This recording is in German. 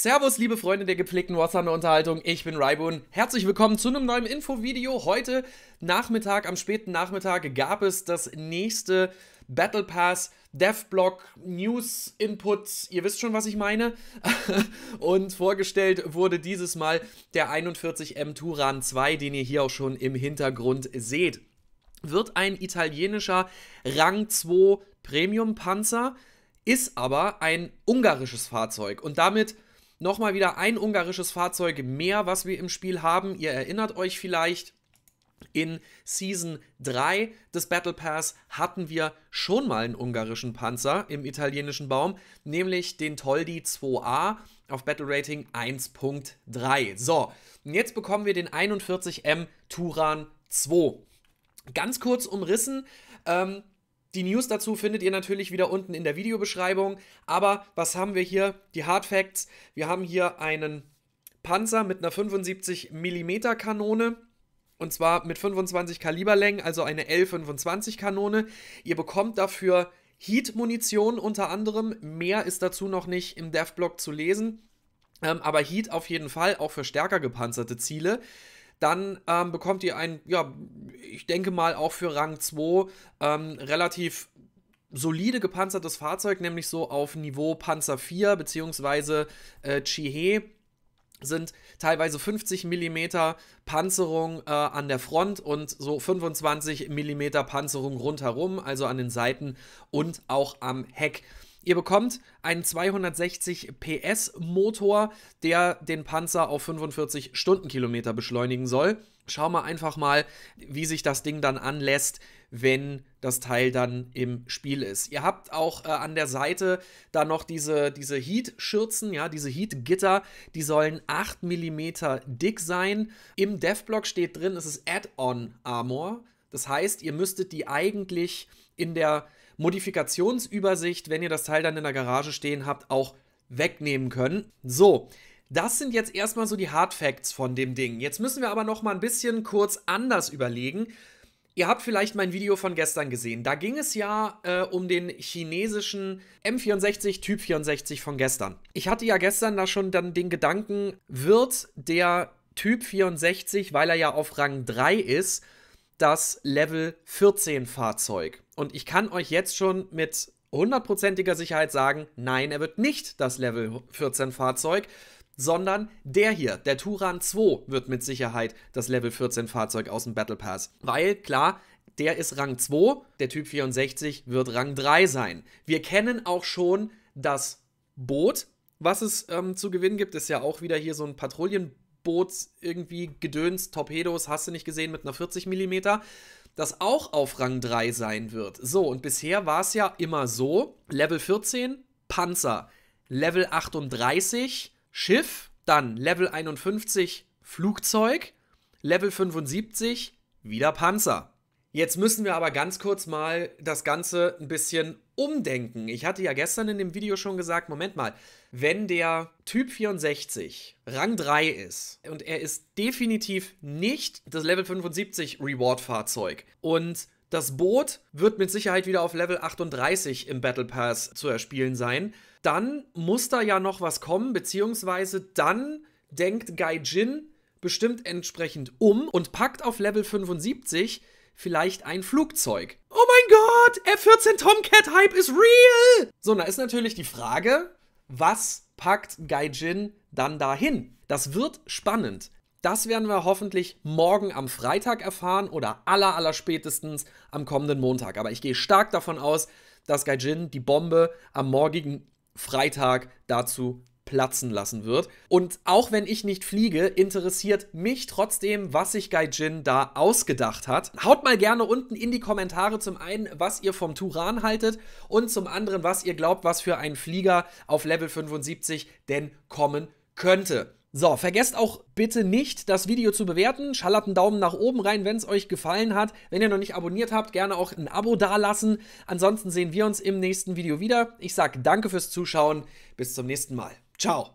Servus, liebe Freunde der gepflegten What's-Under-Unterhaltung, ich bin Raibun. Herzlich willkommen zu einem neuen Infovideo. Heute Nachmittag, am späten Nachmittag, gab es das nächste Battle Pass Devblog News Input, ihr wisst schon, was ich meine. und vorgestellt wurde dieses Mal der 41M Turan 2, den ihr hier auch schon im Hintergrund seht. Wird ein italienischer Rang 2 Premium Panzer, ist aber ein ungarisches Fahrzeug und damit Nochmal wieder ein ungarisches Fahrzeug mehr, was wir im Spiel haben. Ihr erinnert euch vielleicht, in Season 3 des Battle Pass hatten wir schon mal einen ungarischen Panzer im italienischen Baum, nämlich den Toldi 2A auf Battle Rating 1.3. So, und jetzt bekommen wir den 41M Turan 2. Ganz kurz umrissen, ähm, die News dazu findet ihr natürlich wieder unten in der Videobeschreibung. Aber was haben wir hier? Die Hard Facts. Wir haben hier einen Panzer mit einer 75 mm Kanone. Und zwar mit 25 Kaliberlängen, also eine L25 Kanone. Ihr bekommt dafür Heat-Munition unter anderem. Mehr ist dazu noch nicht im Dev-Blog zu lesen. Ähm, aber Heat auf jeden Fall, auch für stärker gepanzerte Ziele. Dann ähm, bekommt ihr ein ja, ich denke mal auch für Rang 2 ähm, relativ solide gepanzertes Fahrzeug, nämlich so auf Niveau Panzer 4 bzw. äh, Chihe sind teilweise 50 mm Panzerung äh, an der Front und so 25 mm Panzerung rundherum, also an den Seiten und auch am Heck. Ihr bekommt einen 260 PS Motor, der den Panzer auf 45 Stundenkilometer beschleunigen soll. Schauen wir einfach mal, wie sich das Ding dann anlässt, wenn das Teil dann im Spiel ist. Ihr habt auch äh, an der Seite da noch diese, diese Heat-Schürzen, ja, diese Heat-Gitter, die sollen 8 mm dick sein. Im Dev-Block steht drin, es ist Add-on Armor. Das heißt, ihr müsstet die eigentlich in der Modifikationsübersicht, wenn ihr das Teil dann in der Garage stehen habt, auch wegnehmen können. So, das sind jetzt erstmal so die Hard Facts von dem Ding. Jetzt müssen wir aber noch mal ein bisschen kurz anders überlegen. Ihr habt vielleicht mein Video von gestern gesehen. Da ging es ja äh, um den chinesischen M64 Typ 64 von gestern. Ich hatte ja gestern da schon dann den Gedanken, wird der Typ 64, weil er ja auf Rang 3 ist, das Level 14 Fahrzeug. Und ich kann euch jetzt schon mit hundertprozentiger Sicherheit sagen, nein, er wird nicht das Level 14 Fahrzeug, sondern der hier, der Turan 2, wird mit Sicherheit das Level 14 Fahrzeug aus dem Battle Pass. Weil, klar, der ist Rang 2, der Typ 64 wird Rang 3 sein. Wir kennen auch schon das Boot, was es ähm, zu gewinnen gibt. Ist ja auch wieder hier so ein Patrouillenboot. Boots irgendwie Gedöns, Torpedos, hast du nicht gesehen, mit einer 40 mm, das auch auf Rang 3 sein wird. So, und bisher war es ja immer so: Level 14, Panzer, Level 38, Schiff, dann Level 51, Flugzeug, Level 75, wieder Panzer. Jetzt müssen wir aber ganz kurz mal das Ganze ein bisschen umdenken. Ich hatte ja gestern in dem Video schon gesagt, Moment mal, wenn der Typ 64 Rang 3 ist und er ist definitiv nicht das Level 75 Reward Fahrzeug und das Boot wird mit Sicherheit wieder auf Level 38 im Battle Pass zu erspielen sein, dann muss da ja noch was kommen, beziehungsweise dann denkt Gaijin bestimmt entsprechend um und packt auf Level 75 vielleicht ein Flugzeug. Oh mein Gott, F-14 Tomcat-Hype ist real! So, da ist natürlich die Frage, was packt Gaijin dann dahin? Das wird spannend. Das werden wir hoffentlich morgen am Freitag erfahren oder aller, aller spätestens am kommenden Montag. Aber ich gehe stark davon aus, dass Gaijin die Bombe am morgigen Freitag dazu platzen lassen wird. Und auch wenn ich nicht fliege, interessiert mich trotzdem, was sich Gaijin da ausgedacht hat. Haut mal gerne unten in die Kommentare zum einen, was ihr vom Turan haltet und zum anderen, was ihr glaubt, was für ein Flieger auf Level 75 denn kommen könnte. So, vergesst auch bitte nicht, das Video zu bewerten. Schallert einen Daumen nach oben rein, wenn es euch gefallen hat. Wenn ihr noch nicht abonniert habt, gerne auch ein Abo dalassen. Ansonsten sehen wir uns im nächsten Video wieder. Ich sage danke fürs Zuschauen. Bis zum nächsten Mal. Ciao.